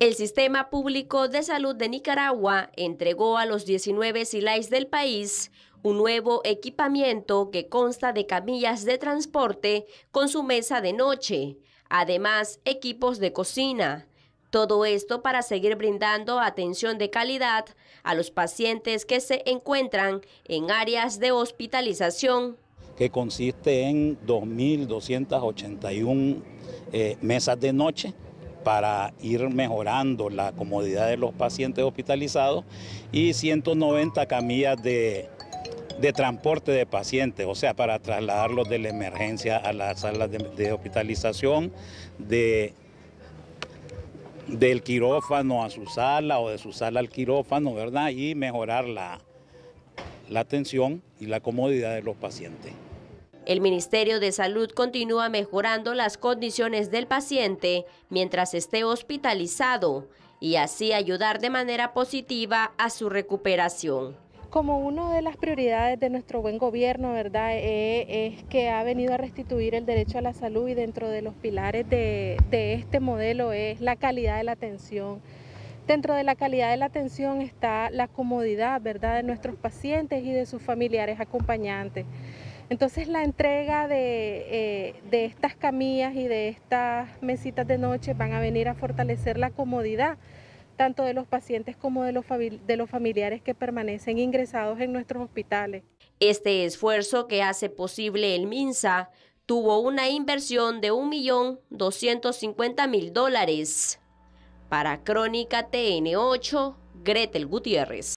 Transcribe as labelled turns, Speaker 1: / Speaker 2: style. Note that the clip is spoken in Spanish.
Speaker 1: El Sistema Público de Salud de Nicaragua entregó a los 19 SILAIS del país un nuevo equipamiento que consta de camillas de transporte con su mesa de noche, además equipos de cocina. Todo esto para seguir brindando atención de calidad a los pacientes que se encuentran en áreas de hospitalización.
Speaker 2: Que consiste en 2.281 eh, mesas de noche, para ir mejorando la comodidad de los pacientes hospitalizados y 190 camillas de, transporte de pacientes, o sea, para trasladarlos de la emergencia a las salas de, hospitalización, de, del quirófano a su sala o de su sala al quirófano, ¿verdad? Y mejorar la, la atención y la comodidad de los pacientes.
Speaker 1: El Ministerio de Salud continúa mejorando las condiciones del paciente mientras esté hospitalizado y así ayudar de manera positiva a su recuperación
Speaker 3: como una de las prioridades de nuestro buen gobierno, ¿verdad? Eh, es que ha venido a restituir el derecho a la salud y dentro de los pilares de, de este modelo es la calidad de la atención. Dentro de la calidad de la atención está la comodidad, ¿verdad?, de nuestros pacientes y de sus familiares acompañantes. Entonces la entrega eh, de, estas camillas y de estas mesitas de noche van a venir a fortalecer la comodidad tanto de los pacientes como de los, de los familiares que permanecen ingresados en nuestros hospitales.
Speaker 1: Este esfuerzo que hace posible el MINSA tuvo una inversión de 1.250.000 dólares. Para Crónica TN8, Gretel Gutiérrez.